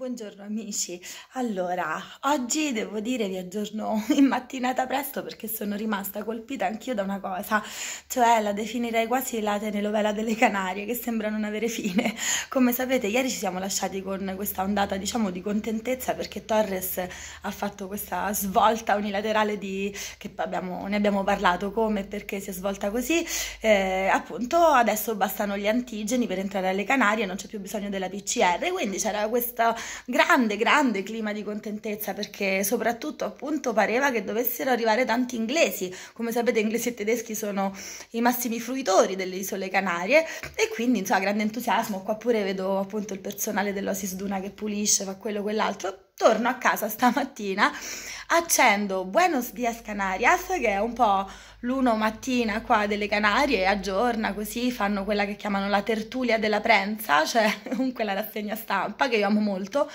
Buongiorno amici, allora oggi devo dire vi aggiorno in mattinata presto perché sono rimasta colpita anch'io da una cosa, cioè la definirei quasi la telenovela delle Canarie che sembra non avere fine. Come sapete ieri ci siamo lasciati con questa ondata diciamo di contentezza perché Torres ha fatto questa svolta unilaterale di, che abbiamo, ne abbiamo parlato come e perché si è svolta così, eh, appunto adesso bastano gli antigeni per entrare alle Canarie, non c'è più bisogno della PCR, quindi c'era questa grande, grande clima di contentezza perché soprattutto appunto pareva che dovessero arrivare tanti inglesi, come sapete inglesi e tedeschi sono i massimi fruitori delle isole Canarie e quindi insomma grande entusiasmo, qua pure vedo appunto il personale dell'Osis Duna che pulisce, fa quello, quell'altro, torno a casa stamattina, accendo Buenos Dias Canarias, che è un po' l'uno mattina qua delle Canarie, aggiorna così, fanno quella che chiamano la tertulia della prensa, cioè la rassegna stampa che io amo molto,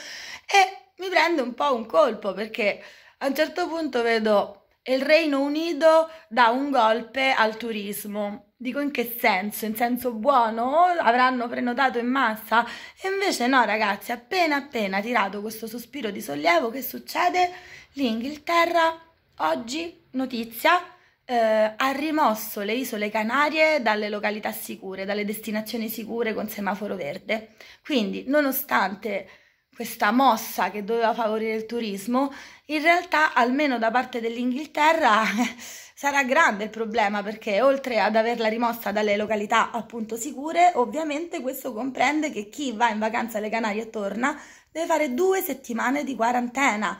e mi prende un po' un colpo perché a un certo punto vedo il Regno Unito dà un golpe al turismo. Dico in che senso? In senso buono? Avranno prenotato in massa? E invece no, ragazzi, appena appena tirato questo sospiro di sollievo, che succede? L'Inghilterra oggi, notizia, eh, ha rimosso le isole Canarie dalle località sicure, dalle destinazioni sicure con semaforo verde. Quindi, nonostante questa mossa che doveva favorire il turismo, in realtà almeno da parte dell'Inghilterra sarà grande il problema perché oltre ad averla rimossa dalle località appunto sicure, ovviamente questo comprende che chi va in vacanza alle Canarie e torna deve fare due settimane di quarantena.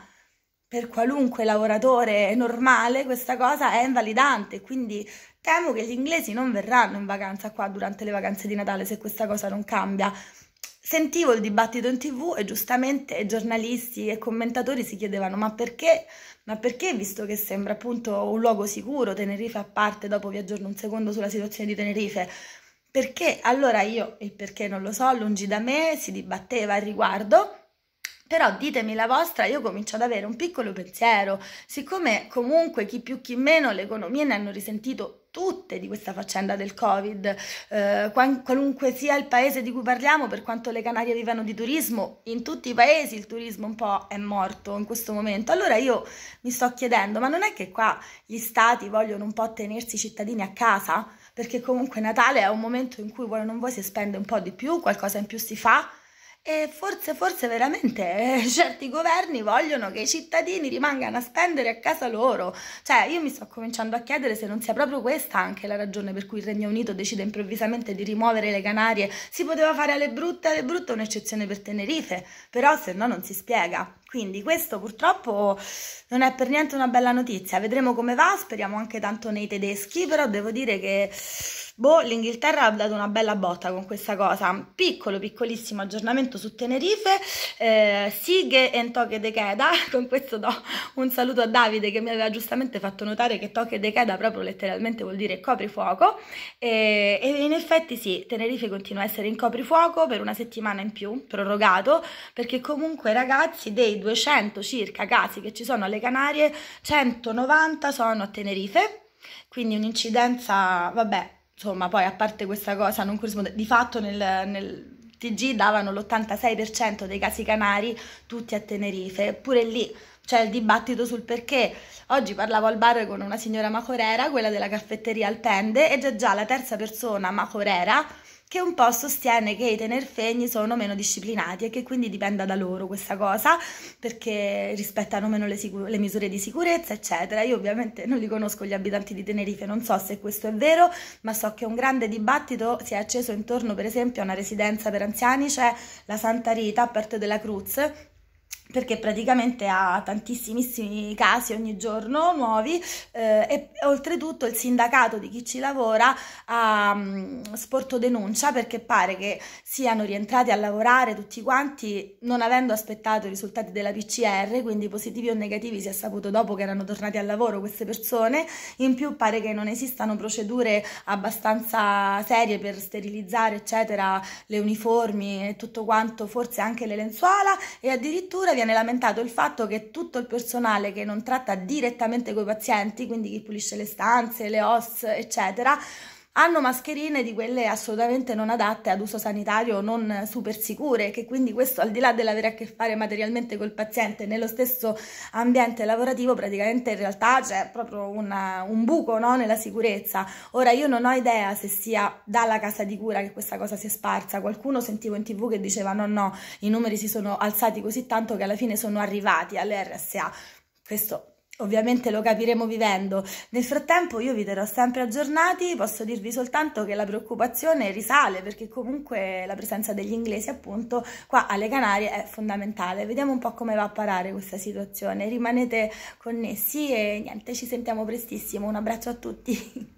Per qualunque lavoratore normale questa cosa è invalidante, quindi temo che gli inglesi non verranno in vacanza qua durante le vacanze di Natale se questa cosa non cambia. Sentivo il dibattito in tv e giustamente giornalisti e commentatori si chiedevano ma perché, ma perché visto che sembra appunto un luogo sicuro, Tenerife a parte, dopo vi aggiorno un secondo sulla situazione di Tenerife, perché allora io il perché non lo so, lungi da me si dibatteva al riguardo però ditemi la vostra, io comincio ad avere un piccolo pensiero, siccome comunque chi più chi meno le economie ne hanno risentito tutte di questa faccenda del Covid, eh, qualunque sia il paese di cui parliamo, per quanto le Canarie vivano di turismo, in tutti i paesi il turismo un po' è morto in questo momento. Allora io mi sto chiedendo, ma non è che qua gli stati vogliono un po' tenersi i cittadini a casa? Perché comunque Natale è un momento in cui vuoi o non vuoi si spende un po' di più, qualcosa in più si fa e forse, forse veramente eh, certi governi vogliono che i cittadini rimangano a spendere a casa loro. Cioè, io mi sto cominciando a chiedere se non sia proprio questa anche la ragione per cui il Regno Unito decide improvvisamente di rimuovere le Canarie. Si poteva fare alle brutte, alle brutte un'eccezione per Tenerife, però se no non si spiega. Quindi questo purtroppo non è per niente una bella notizia, vedremo come va, speriamo anche tanto nei tedeschi, però devo dire che boh, l'Inghilterra ha dato una bella botta con questa cosa. Piccolo, piccolissimo aggiornamento su Tenerife, eh, Sighe e Toche de Queda, con questo do un saluto a Davide che mi aveva giustamente fatto notare che Toche de Queda proprio letteralmente vuol dire coprifuoco e, e in effetti sì, Tenerife continua a essere in coprifuoco per una settimana in più, prorogato, perché comunque ragazzi dei dei 200 circa casi che ci sono alle Canarie, 190 sono a Tenerife, quindi un'incidenza, vabbè, insomma, poi a parte questa cosa, non corrisponde, di fatto nel, nel TG davano l'86% dei casi canari tutti a Tenerife, eppure lì c'è il dibattito sul perché. Oggi parlavo al bar con una signora macorera, quella della caffetteria Alpende, e è già la terza persona macorera che un po' sostiene che i tenerfegni sono meno disciplinati e che quindi dipenda da loro questa cosa perché rispettano meno le, sicur- le misure di sicurezza eccetera. Io ovviamente non li conosco gli abitanti di Tenerife, non so se questo è vero, ma so che un grande dibattito si è acceso intorno per esempio a una residenza per anziani, cioè la Santa Rita a parte della Cruz perché praticamente ha tantissimi casi ogni giorno nuovi eh, e oltretutto il sindacato di chi ci lavora ha mh, mm, sporto denuncia perché pare che siano rientrati a lavorare tutti quanti non avendo aspettato i risultati della PCR, quindi positivi o negativi si è saputo dopo che erano tornati al lavoro queste persone, in più pare che non esistano procedure abbastanza serie per sterilizzare eccetera le uniformi e tutto quanto, forse anche le lenzuola e addirittura viene viene lamentato il fatto che tutto il personale che non tratta direttamente coi pazienti, quindi chi pulisce le stanze, le OS, eccetera, hanno mascherine di quelle assolutamente non adatte ad uso sanitario, non super sicure, che quindi questo al di là dell'avere a che fare materialmente col paziente nello stesso ambiente lavorativo, praticamente in realtà c'è proprio una, un buco no? nella sicurezza. Ora io non ho idea se sia dalla casa di cura che questa cosa si è sparsa, qualcuno sentivo in tv che diceva no no, i numeri si sono alzati così tanto che alla fine sono arrivati alle RSA. Questo Ovviamente lo capiremo vivendo. Nel frattempo io vi terrò sempre aggiornati, posso dirvi soltanto che la preoccupazione risale perché comunque la presenza degli inglesi appunto qua alle Canarie è fondamentale. Vediamo un po' come va a parare questa situazione. Rimanete connessi e niente, ci sentiamo prestissimo. Un abbraccio a tutti.